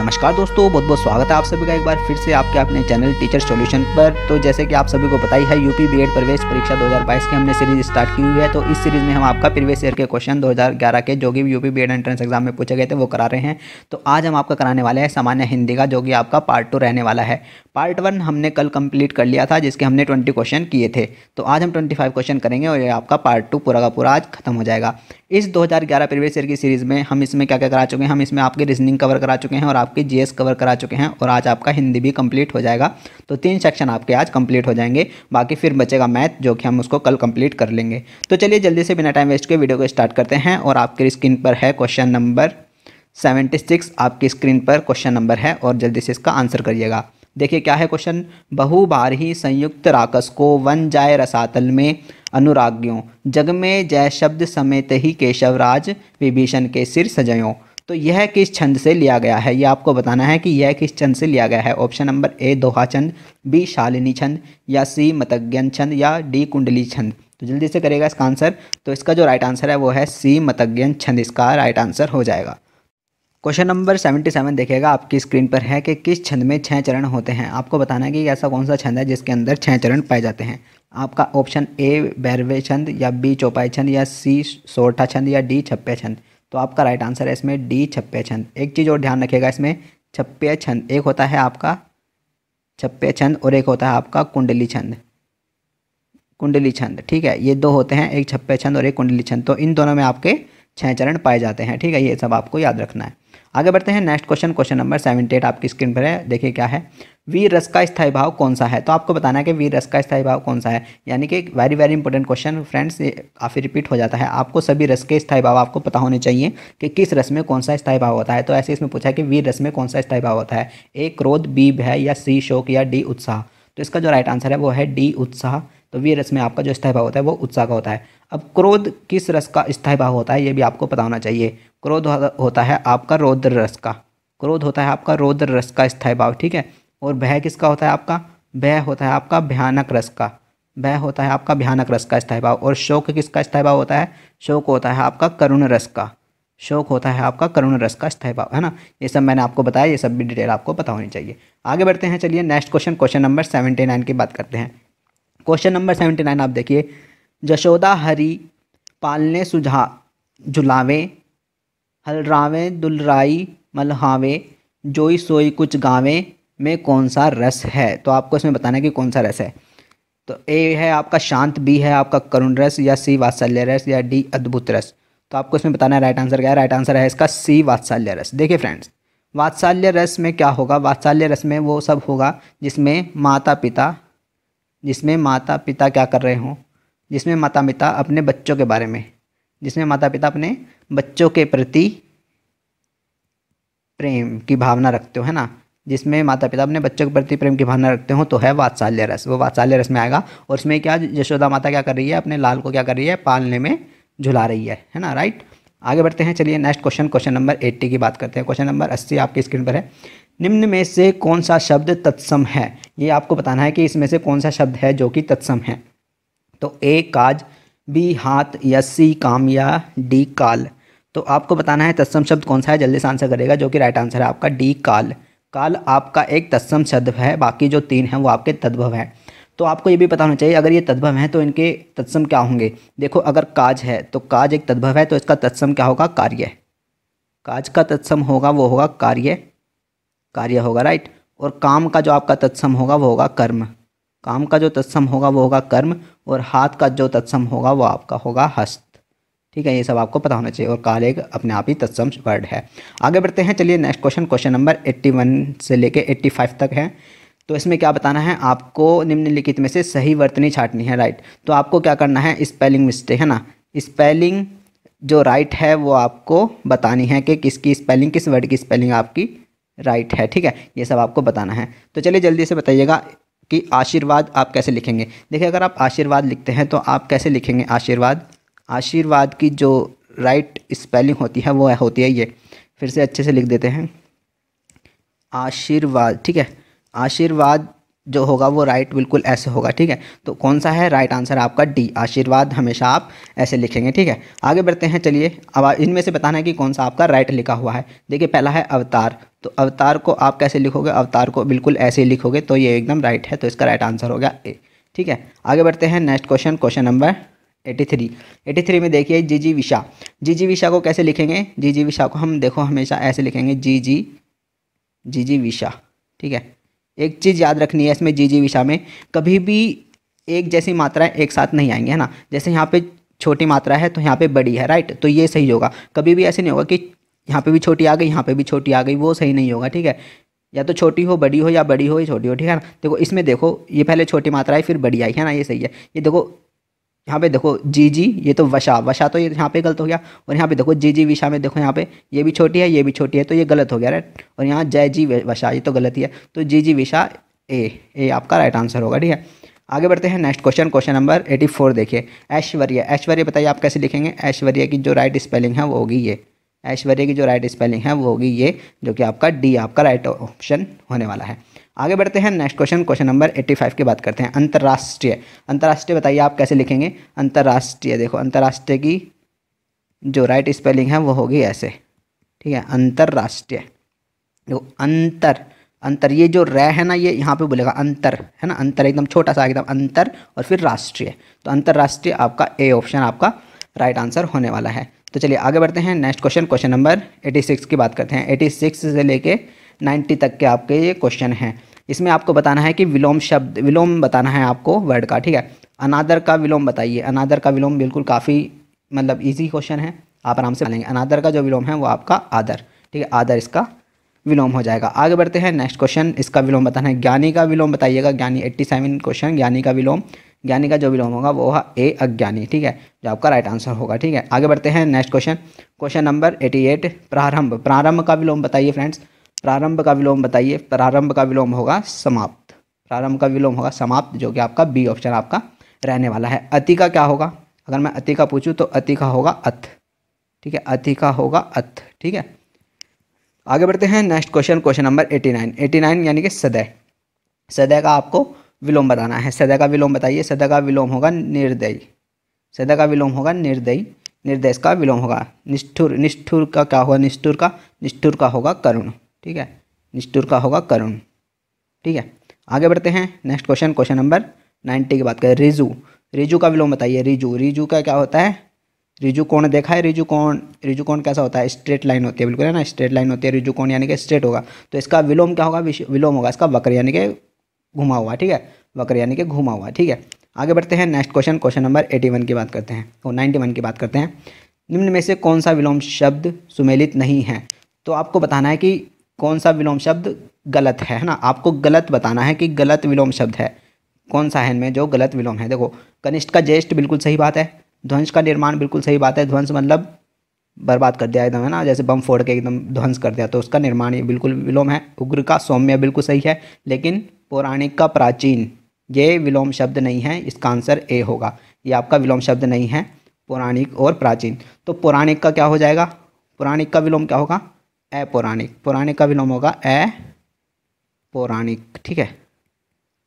नमस्कार दोस्तों बहुत बहुत स्वागत है आप सभी का एक बार फिर से आपके अपने चैनल टीचर सॉल्यूशन पर तो जैसे कि आप सभी को बताई है यूपी बीएड प्रवेश परीक्षा 2022 की हमने सीरीज स्टार्ट की हुई है तो इस सीरीज में हम आपका प्रीवियस ईयर के क्वेश्चन 2011 के जो कि यूपी बी एंट्रेंस एग्जाम में पूछे गए थे वो करा रहे हैं तो आज हम आपका कराने वाले हैं सामान्य हिंदी का जो कि आपका पार्ट टू रहने वाला है पार्ट वन हमने कल कंप्लीट कर लिया था जिसके हमने ट्वेंटी क्वेश्चन किए थे तो आज हम ट्वेंटी क्वेश्चन करेंगे और ये आपका पार्ट टू पूरा का पूरा आज खत्म हो जाएगा इस 2011 प्रीवियस ईयर की सीरीज़ में हम इसमें क्या क्या करा चुके हैं हम इसमें आपके रीजनिंग कवर करा चुके हैं और आपके जीएस कवर करा चुके हैं और आज आपका हिंदी भी कंप्लीट हो जाएगा तो तीन सेक्शन आपके आज कंप्लीट हो जाएंगे बाकी फिर बचेगा मैथ जो कि हम उसको कल कंप्लीट कर लेंगे तो चलिए जल्दी से बिना टाइम वेस्ट के वीडियो को स्टार्ट करते हैं और आपके स्क्रीन पर है क्वेश्चन नंबर सेवेंटी सिक्स आपकी स्क्रीन पर क्वेश्चन नंबर है और जल्दी से इसका आंसर करिएगा देखिए क्या है क्वेश्चन बहुबार ही संयुक्त राकस को वन जाए रसातल में अनुराग्यों जग में जय शब्द समेत ही केशवराज विभीषण के सिर सजयों तो यह किस छंद से लिया गया है यह आपको बताना है कि यह किस छंद से लिया गया है ऑप्शन नंबर ए दोहा छंद बी शालिनी छंद या सी मतज्ञन छंद या डी कुंडली छंद तो जल्दी से करेगा इसका आंसर तो इसका जो राइट आंसर है वो है सी मतज्ञन छंद इसका राइट आंसर हो जाएगा क्वेश्चन नंबर सेवेंटी सेवन देखेगा आपकी स्क्रीन पर है कि किस छंद में छः चरण होते हैं आपको बताना है कि ऐसा कौन सा छंद है जिसके अंदर छः चरण पाए जाते हैं आपका ऑप्शन ए बैरवे छंद या बी चौपाई छंद या सी सोरठा छंद या डी छप्पे छंद तो आपका राइट आंसर है इसमें डी छप्पे छंद एक चीज़ और ध्यान रखिएगा इसमें छप्पे छंद एक होता है आपका छप्पे छंद और एक होता है आपका कुंडली छंद कुंडली छंद ठीक है ये दो होते हैं एक छप्पे छंद और एक कुंडली छंद तो इन दोनों में आपके छः चरण पाए जाते हैं ठीक है ये सब आपको याद रखना है आगे बढ़ते हैं next question question number seventy eight आपकी स्क्रीन पर है देखिए क्या है वीर रस का स्थायी भाव कौन सा है तो आपको बताना है कि वीर रस का स्थायी भाव कौन सा है यानी कि very very important question friends काफ़ी रिपीट हो जाता है आपको सभी रस के स्थायी भाव आपको पता होने चाहिए कि किस रस में कौन सा स्थायी भाव होता है तो ऐसे इसमें पूछा है कि वीर रस में कौन सा स्थायी भाव होता है ए क्रोध बी भय या सी शोक या डी उत्साह तो इसका जो राइट आंसर है वो है डी उत्साह तो वीर रस में आपका जो स्थायी भाव होता है वो उत्साह का होता है अब क्रोध किस रस का स्थायी भाव होता है ये भी आपको पता होना चाहिए क्रोध होता है आपका रौद्र रस का क्रोध होता है आपका रौद्र रस का स्थायी भाव ठीक है और भय किसका होता है आपका भय होता है आपका भयानक रस का भय होता है आपका भयानक रस का स्थायी भाव और शोक किसका स्थायी भाव होता है शोक होता है आपका करुण रस का शोक होता है आपका करुण रस का स्थायी भाव है ना ये सब मैंने आपको बताया ये सब भी डिटेल आपको पता होनी चाहिए आगे बढ़ते हैं चलिए next question question number seventy nine की बात करते हैं क्वेश्चन नंबर सेवेंटी नाइन आप देखिए जशोदा हरी पाल ने सुझा झुलावे हलरावें दुलराई मलहावे जोई सोई कुछ गावे में कौन सा रस है तो आपको इसमें बताना है कि कौन सा रस है तो ए है आपका शांत बी है आपका करुण रस या सी वात्सल्य रस या डी अद्भुत रस तो आपको इसमें बताना है राइट आंसर क्या है राइट आंसर है इसका सी वात्सल्य रस देखिए फ्रेंड्स वात्सल्य रस में क्या होगा वात्सल्य रस में वो सब होगा जिसमें माता पिता जिसमें माता पिता क्या कर रहे हों जिसमें माता पिता अपने बच्चों के बारे में जिसमें माता पिता अपने बच्चों के प्रति प्रेम की भावना रखते हो है ना जिसमें माता पिता अपने बच्चों के प्रति प्रेम की भावना रखते हो तो है वात्साल्य रस वो वात्साल्य रस में आएगा और उसमें क्या यशोदा माता क्या कर रही है अपने लाल को क्या कर रही है पालने में झुला रही है है ना राइट आगे बढ़ते हैं चलिए next question question number eighty की बात करते हैं क्वेश्चन नंबर अस्सी आपकी स्क्रीन पर है निम्न में से कौन सा शब्द तत्सम है ये आपको बताना है कि इसमें से कौन सा शब्द है जो कि तत्सम है तो ए काज बी हाथ या सी काम या डी काल तो आपको बताना है तत्सम शब्द कौन सा है जल्दी से आंसर करेगा जो कि राइट आंसर है आपका डी काल काल आपका एक तत्सम शब्द है बाकी जो तीन हैं वो आपके तद्भव हैं तो आपको ये भी पता होना चाहिए अगर ये तद्भव है तो इनके तत्सम क्या होंगे देखो अगर काज है तो काज एक तद्भव है तो इसका तत्सम क्या होगा कार्य काज का तत्सम होगा वो होगा कार्य कार्य होगा राइट और काम का जो आपका तत्सम होगा वो होगा कर्म काम का जो तत्सम होगा वो होगा कर्म और हाथ का जो तत्सम होगा वो आपका होगा हस्त ठीक है ये सब आपको पता होना चाहिए और काल एक अपने आप ही तत्सम वर्ड है आगे बढ़ते हैं चलिए नेक्स्ट क्वेश्चन क्वेश्चन नंबर 81 से लेके 85 तक है तो इसमें क्या बताना है आपको निम्नलिखित में से सही वर्तनी छाटनी है राइट तो आपको क्या करना है स्पेलिंग मिस्टेक है ना स्पेलिंग जो राइट है वो आपको बतानी है कि किसकी स्पेलिंग किस वर्ड की स्पेलिंग आपकी राइट है ठीक है ये सब आपको बताना है तो चलिए जल्दी से बताइएगा कि आशीर्वाद आप कैसे लिखेंगे देखिए अगर आप आशीर्वाद लिखते हैं तो आप कैसे लिखेंगे आशीर्वाद आशीर्वाद की जो राइट स्पेलिंग होती है वो होती है ये फिर से अच्छे से लिख देते हैं आशीर्वाद ठीक है आशीर्वाद जो होगा वो राइट बिल्कुल ऐसे होगा ठीक है तो कौन सा है राइट आंसर आपका डी आशीर्वाद हमेशा आप ऐसे लिखेंगे ठीक है आगे बढ़ते हैं चलिए अब इनमें से बताना है कि कौन सा आपका राइट लिखा हुआ है देखिए पहला है अवतार तो अवतार को आप कैसे लिखोगे अवतार को बिल्कुल ऐसे ही लिखोगे तो ये एकदम राइट है तो इसका राइट आंसर होगा ए ठीक है आगे बढ़ते हैं next question question number eighty three eighty three में देखिए जी जी विशा जी जी विशा को कैसे लिखेंगे जी जी विशा को हम देखो हमेशा ऐसे लिखेंगे जी जी जी जी विशा ठीक है एक चीज़ याद रखनी है इसमें जी जी विशा में कभी भी एक जैसी मात्राएं एक साथ नहीं आएंगी है ना जैसे यहाँ पे छोटी मात्रा है तो यहाँ पे बड़ी है राइट तो ये सही होगा कभी भी ऐसे नहीं होगा कि यहाँ पे भी छोटी आ गई यहाँ पे भी छोटी आ गई वो सही नहीं होगा ठीक है या तो छोटी हो बड़ी हो या बड़ी हो या छोटी हो ठीक है ना देखो इसमें देखो ये पहले छोटी मात्रा है फिर बड़ी आई है ना ये सही है ये देखो यहाँ पे देखो जी जी ये तो वशा वशा तो ये यहाँ पे गलत हो गया और यहाँ पे देखो जी जी विशा में देखो यहाँ पे ये भी छोटी है ये भी छोटी है तो ये गलत हो गया राइट और यहाँ जय जी वशा ये तो गलत ही है तो जी जी विशा ए ए आपका राइट आंसर होगा ठीक है आगे बढ़ते हैं next question question number eighty four देखिए ऐश्वर्या ऐश्वर्या बताइए आप कैसे लिखेंगे ऐश्वर्या की जो राइट स्पेलिंग है वो होगी ये ऐश्वर्या की जो राइट स्पेलिंग है वो होगी ये जो कि आपका डी आपका राइट ऑप्शन होने वाला है आगे बढ़ते हैं नेक्स्ट क्वेश्चन क्वेश्चन नंबर 85 की बात करते हैं अंतर्राष्ट्रीय अंतर्राष्ट्रीय बताइए आप कैसे लिखेंगे अंतर्राष्ट्रीय देखो अंतर्राष्ट्रीय की जो राइट स्पेलिंग है वो होगी ऐसे ठीक है अंतर्राष्ट्रीय देखो तो अंतर अंतर ये जो रह है ना ये यहाँ पे बोलेगा अंतर है ना अंतर एकदम छोटा सा एकदम अंतर और फिर राष्ट्रीय तो अंतर्राष्ट्रीय आपका ए ऑप्शन आपका राइट आंसर होने वाला है तो चलिए आगे बढ़ते हैं नेक्स्ट क्वेश्चन क्वेश्चन नंबर 86 की बात करते हैं 86 से लेके नाइन्टी तक के आपके ये क्वेश्चन हैं इसमें आपको बताना है कि विलोम शब्द विलोम बताना है आपको वर्ड का ठीक है अनादर का विलोम बताइए अनादर का विलोम बिल्कुल काफ़ी मतलब ईजी क्वेश्चन है आप आराम से बनेंगे अनादर का जो विलोम है वो आपका आदर ठीक है आदर इसका विलोम हो जाएगा आगे बढ़ते हैं नेक्स्ट क्वेश्चन इसका विलोम बताना है ज्ञानी का विलोम बताइएगा ज्ञानी एट्टी सेवन क्वेश्चन ज्ञानी का विलोम ज्ञानी का जो विलोम होगा वो है ए अज्ञानी ठीक है जो आपका राइट आंसर होगा ठीक है आगे बढ़ते हैं next question question number eighty eight प्रारंभ प्रारंभ का विलोम बताइए फ्रेंड्स प्रारंभ का विलोम बताइए प्रारंभ का विलोम होगा समाप्त प्रारंभ का विलोम होगा समाप्त जो कि आपका बी ऑप्शन आपका रहने वाला है अति का क्या होगा अगर मैं अति का पूछूँ तो अति का होगा अथ ठीक है अति का होगा अथ ठीक है आगे बढ़ते हैं next question question number eighty nine eighty nine यानी कि सदय सदय का आपको विलोम बताना है सदय का विलोम बताइए सदय का विलोम होगा निर्दयी सदय का विलोम होगा निर्दयी निर्देश का विलोम होगा निष्ठुर निष्ठुर का क्या होगा निष्ठुर का निष्ठुर का होगा करुण ठीक है निष्ठुर का होगा करुण ठीक है आगे बढ़ते हैं next question question number ninety की बात करें रिजू रिजू का विलोम बताइए रिजू रिजू का क्या होता है रिजू कोण देखा है रिजू कोण रिजू कोण कैसा होता है स्ट्रेट लाइन होती है बिल्कुल है ना स्ट्रेट लाइन होती है रिजू कोण यानी कि स्ट्रेट होगा तो इसका विलोम क्या होगा विलोम होगा इसका वक्र यानी कि घुमा हुआ ठीक है वक्र यानी कि घुमा हुआ ठीक है आगे बढ़ते हैं next question question number eighty one की बात करते हैं और नाइन्टी वन की बात करते हैं निम्न में से कौन सा विलोम शब्द सुमेलित नहीं है तो आपको बताना है कि कौन सा विलोम शब्द गलत है है ना आपको गलत बताना है कि गलत विलोम शब्द है कौन सा है इनमें जो गलत विलोम है देखो कनिष्ठ का ज्येष्ठ बिल्कुल सही बात है ध्वंस का निर्माण बिल्कुल सही बात है ध्वंस मतलब बर्बाद कर दिया एकदम है ना जैसे बम फोड़ के एकदम ध्वंस कर दिया तो उसका निर्माण ये बिल्कुल विलोम है उग्र का सौम्य बिल्कुल सही है लेकिन पौराणिक का प्राचीन ये विलोम शब्द नहीं है इसका आंसर ए होगा ये आपका विलोम शब्द नहीं है पौराणिक और प्राचीन तो पौराणिक का क्या हो जाएगा पौराणिक का विलोम क्या होगा ए पौराणिक पौराणिक का विलोम होगा ए पौराणिक ठीक है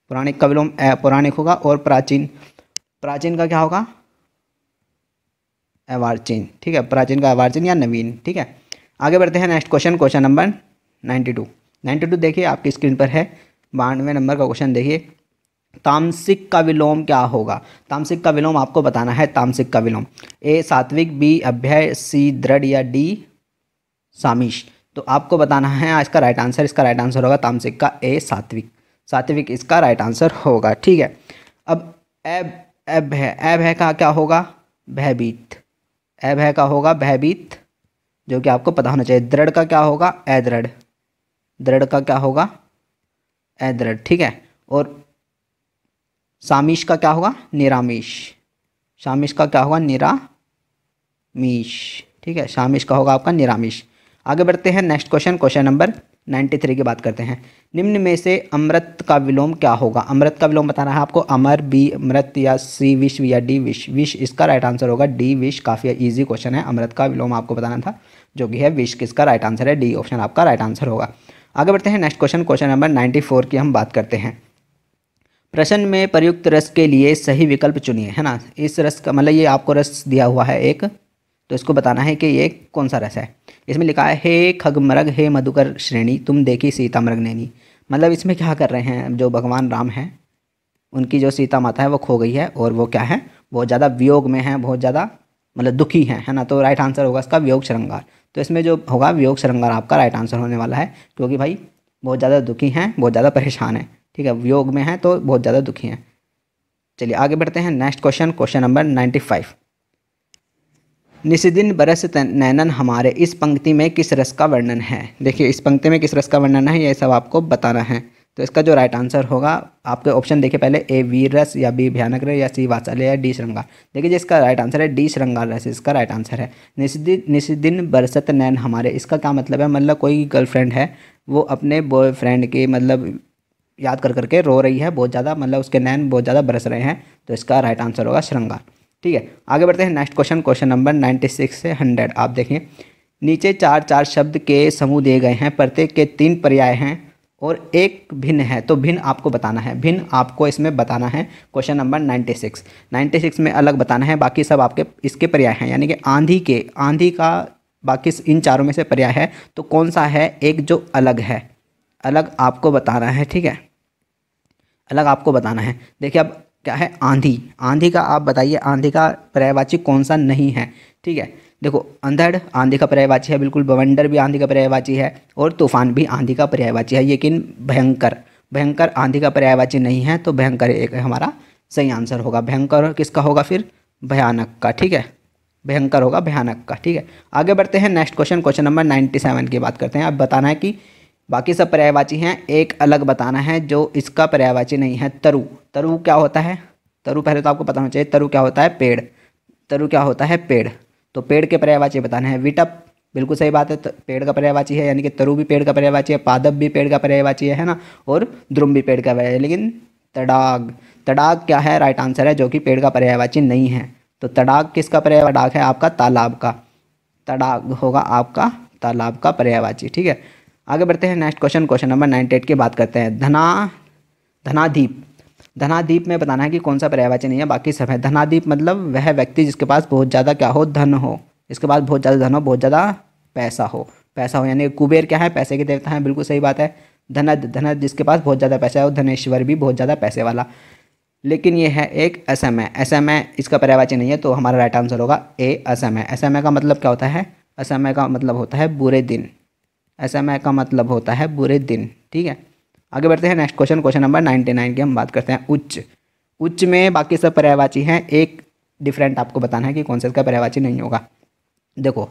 पौराणिक का विलोम ए पौराणिक होगा और प्राचीन प्राचीन का क्या होगा एवार्चिन ठीक है प्राचीन का एवार्चिन या नवीन ठीक है आगे बढ़ते हैं next question question number ninety two ninety two देखिए आपकी स्क्रीन पर है बानवे नंबर का क्वेश्चन देखिए तामसिक का विलोम क्या होगा तामसिक का विलोम आपको बताना है तामसिक का विलोम ए सात्विक बी अभ्यय सी दृढ़ या डी सामिश तो आपको बताना है इसका राइट आंसर इसका राइट आंसर होगा तामसिक का ए सात्विक सात्विक इसका राइट आंसर होगा ठीक है अब ऐब ऐब है ऐब है का क्या होगा भयभीत ऐब है का होगा भयभीत जो कि आपको पता होना चाहिए दृढ़ का क्या होगा ए दृढ़ का क्या होगा दृढ़ ठीक है और सामिश का क्या होगा निरामिश शामिश का क्या होगा निरामिश ठीक है शामिश का होगा आपका निरामिश आगे बढ़ते हैं next question question number ninety three की बात करते हैं निम्न में से अमृत का विलोम क्या होगा अमृत का विलोम बताना है आपको अमर बी अमृत या सी विश या डी विश विश इसका राइट आंसर होगा डी विश काफ़ी इजी क्वेश्चन है अमृत का विलोम आपको बताना था जो कि है विश किसका राइट आंसर है डी ऑप्शन आपका राइट आंसर होगा आगे बढ़ते हैं next question question number ninety four की हम बात करते हैं प्रश्न में प्रयुक्त रस के लिए सही विकल्प चुनिए है ना इस रस का मतलब ये आपको रस दिया हुआ है एक तो इसको बताना है कि ये कौन सा रस है इसमें लिखा है हे खग मरग हे मधुकर श्रेणी तुम देखी सीता मरग नैनी मतलब इसमें क्या कर रहे हैं जो भगवान राम हैं उनकी जो सीता माता है वो खो गई है और वो क्या है बहुत ज़्यादा वियोग में है बहुत ज़्यादा मतलब दुखी हैं है ना तो राइट आंसर होगा इसका वियोग श्रृंगार तो इसमें जो होगा वियोग श्रृंगार आपका राइट आंसर होने वाला है क्योंकि भाई बहुत ज़्यादा दुखी हैं बहुत ज़्यादा परेशान हैं ठीक है वियोग में हैं तो बहुत ज़्यादा दुखी हैं चलिए आगे बढ़ते हैं next question question number ninety five निशिदिन बरस नैनन हमारे इस पंक्ति में किस रस का वर्णन है देखिए इस पंक्ति में किस रस का वर्णन है ये सब आपको बताना है तो इसका जो राइट आंसर होगा आपके ऑप्शन देखिए पहले ए वीर रस या बी भयानक रस या सी वात्सल्य या डी श्रृंगार देखिए जिसका राइट आंसर है डी श्रृंगार रस इसका राइट आंसर है निशिदिन निशिदिन बरसत नैन हमारे इसका क्या मतलब है मतलब कोई गर्लफ्रेंड है वो अपने बॉयफ्रेंड के मतलब याद कर करके रो रही है बहुत ज़्यादा मतलब उसके नैन बहुत ज़्यादा बरस रहे हैं तो इसका राइट आंसर होगा श्रृंगार ठीक है आगे बढ़ते हैं next question question number ninety six से हंड्रेड आप देखें नीचे चार चार शब्द के समूह दिए गए हैं प्रत्येक के तीन पर्याय हैं और एक भिन्न है तो भिन्न आपको बताना है भिन्न आपको इसमें बताना है question number ninety six ninety six में अलग बताना है बाकी सब आपके इसके पर्याय हैं यानी कि आंधी के आंधी का बाकी इन चारों में से पर्याय है तो कौन सा है एक जो अलग है अलग आपको बताना है ठीक है अलग आपको बताना है देखिए अब क्या है आंधी आंधी का आप बताइए आंधी का पर्यायवाची कौन सा नहीं है ठीक है देखो अंधड़ आंधी का पर्यायवाची है बिल्कुल बवंडर भी आंधी का पर्यायवाची है और तूफान भी आंधी का पर्यायवाची है लेकिन भयंकर भयंकर आंधी का पर्यायवाची नहीं है तो भयंकर एक हमारा सही आंसर होगा भयंकर किसका होगा फिर भयानक का ठीक है भयंकर होगा भयानक का ठीक है आगे बढ़ते हैं next question question number ninety seven की बात करते हैं अब बताना है कि बाकी सब पर्यायवाची हैं एक अलग बताना है जो इसका पर्यायवाची नहीं है तरु तरु क्या होता है तरु पहले तो आपको पता होना चाहिए तरु क्या होता है पेड़ तरु क्या होता है पेड़ तो पेड़ के पर्यायवाची बताना है विटप बिल्कुल सही बात है तो पेड़ का पर्यायवाची है यानी कि तरु भी पेड़ का पर्यायवाची है पादप भी पेड़ का पर्यायवाची है, है ना और द्रुम भी पेड़ का पर्याय लेकिन तड़ाग तड़ाग क्या है राइट आंसर है जो कि पेड़ का पर्यायवाची नहीं है तो तड़ाग किसका पर्यायवाची है आपका तालाब का तड़ाग होगा आपका तालाब का पर्यायवाची ठीक है आगे बढ़ते हैं next question question number ninety eight की बात करते हैं धना धनादीप धनादीप में बताना है कि कौन सा पर्यायवाची नहीं है बाकी सब है धनादीप मतलब वह व्यक्ति जिसके पास बहुत ज़्यादा क्या हो धन हो इसके पास बहुत ज़्यादा धन हो बहुत ज़्यादा पैसा हो पैसा हो यानी कुबेर क्या है पैसे के देवता हैं बिल्कुल सही बात है धन धन जिसके पास बहुत ज़्यादा पैसा है और धनेश्वर भी बहुत ज़्यादा पैसे वाला लेकिन ये है एक असम है असम है इसका पर्यायवाची नहीं है तो हमारा राइट आंसर होगा ए असम है असम का मतलब क्या होता है असम का मतलब होता है बुरे दिन एस का मतलब होता है बुरे दिन ठीक है आगे बढ़ते हैं next question question number ninety nine की हम बात करते हैं उच्च उच्च में बाकी सब पर्यायवाची हैं एक डिफरेंट आपको बताना है कि कौन सा इसका पर्यायवाची नहीं होगा देखो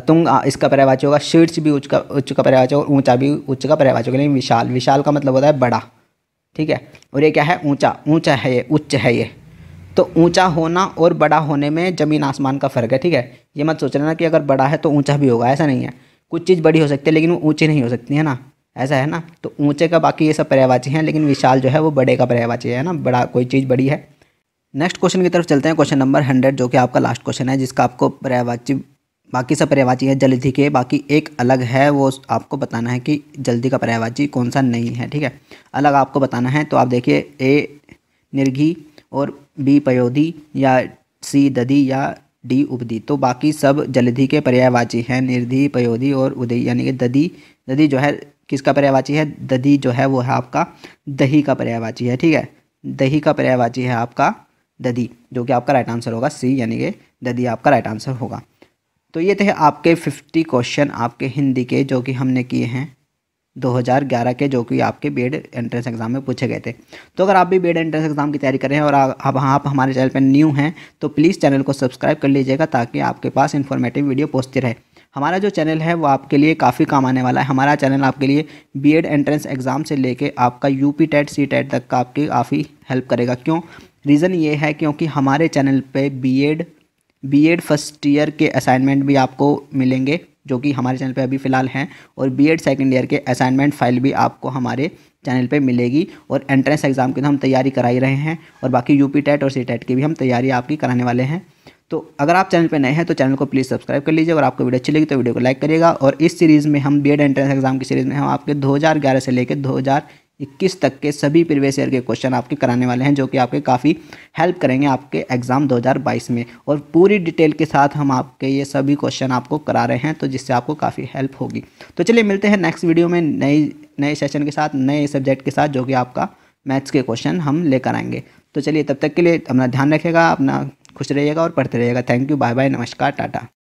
अतुंग इसका पर्यायवाची होगा शीर्ष भी उच्च का उच्च का पर्यायवाची होगा ऊंचा भी उच्च का पर्यायवाची होगा लेकिन विशाल विशाल का मतलब होता है बड़ा ठीक है और ये क्या है ऊंचा ऊंचा है ये उच्च है ये तो ऊंचा होना और बड़ा होने में ज़मीन आसमान का फ़र्क है ठीक है ये मत सोच ना कि अगर बड़ा है तो ऊंचा भी होगा ऐसा नहीं है कुछ चीज़ बड़ी हो सकती है लेकिन वो ऊँची नहीं हो सकती है ना ऐसा है ना तो ऊँचे का बाकी ये सब पर्यायवाची हैं लेकिन विशाल जो है वो बड़े का पर्यायवाची है ना बड़ा कोई चीज़ बड़ी है नेक्स्ट क्वेश्चन की तरफ चलते हैं क्वेश्चन नंबर हंड्रेड जो कि आपका लास्ट क्वेश्चन है जिसका आपको पर्यायवाची बाकी सब पर्यायवाची है जल्दी के बाकी एक अलग है वो आपको बताना है कि जल्दी का पर्यायवाची कौन सा नहीं है ठीक है अलग आपको बताना है तो आप देखिए ए निर्घी और बी पयोधी या सी ददी या डी उपधि तो बाकी सब जलधि के पर्यायवाची हैं निर्धि पयोधि और उदयी यानी कि दधि दधि जो है किसका पर्यायवाची है दधि जो है वो है आपका दही का पर्यायवाची है ठीक है दही का पर्यायवाची है आपका दधि जो कि आपका राइट आंसर होगा सी यानी कि दधि आपका राइट आंसर होगा तो ये थे आपके फिफ्टी क्वेश्चन आपके हिंदी के जो कि हमने किए हैं 2011 के जो कि आपके बीएड एंट्रेंस एग्ज़ाम में पूछे गए थे तो अगर आप भी बीएड एंट्रेंस एग्ज़ाम की तैयारी कर रहे हैं और आप आप हमारे चैनल पर न्यू हैं तो प्लीज़ चैनल को सब्सक्राइब कर लीजिएगा ताकि आपके पास इन्फॉर्मेटिव वीडियो पहुँचती रहे हमारा जो चैनल है वो आपके लिए काफ़ी काम आने वाला है हमारा चैनल आपके लिए एड एंट्रेंस एग्ज़ाम से लेके आपका U P TET C TET तक का आपकी काफ़ी हेल्प करेगा क्यों रीज़न ये है क्योंकि हमारे चैनल एड बी एड फर्स्ट ईयर के असाइनमेंट भी आपको मिलेंगे जो कि हमारे चैनल पे अभी फ़िलहाल हैं और बीएड सेकेंड ईयर के असाइनमेंट फाइल भी आपको हमारे चैनल पे मिलेगी और एंट्रेंस एग्ज़ाम की तो हम तैयारी करा ही रहे हैं और बाकी यूपी टेट और सी टेट की भी हम तैयारी आपकी कराने वाले हैं तो अगर आप चैनल पर नए हैं तो चैनल को प्लीज़ सब्सक्राइब कर लीजिए और आपको वीडियो अच्छी लगी तो वीडियो को लाइक करिएगा और इस सीरीज़ में हम बी एड एंट्रेंस एग्ज़ाम की सीरीज़ में हम आपके दो से लेकर दो इक्कीस तक के सभी प्रीवियस ईयर के क्वेश्चन आपके कराने वाले हैं जो कि आपके काफ़ी हेल्प करेंगे आपके एग्ज़ाम 2022 में और पूरी डिटेल के साथ हम आपके ये सभी क्वेश्चन आपको करा रहे हैं तो जिससे आपको काफ़ी हेल्प होगी तो चलिए मिलते हैं नेक्स्ट वीडियो में नई नए सेशन के साथ नए सब्जेक्ट के साथ जो कि आपका मैथ्स के क्वेश्चन हम लेकर आएंगे तो चलिए तब तक के लिए अपना ध्यान रखेगा अपना खुश रहिएगा और पढ़ते रहिएगा थैंक यू बाय बाय नमस्कार टाटा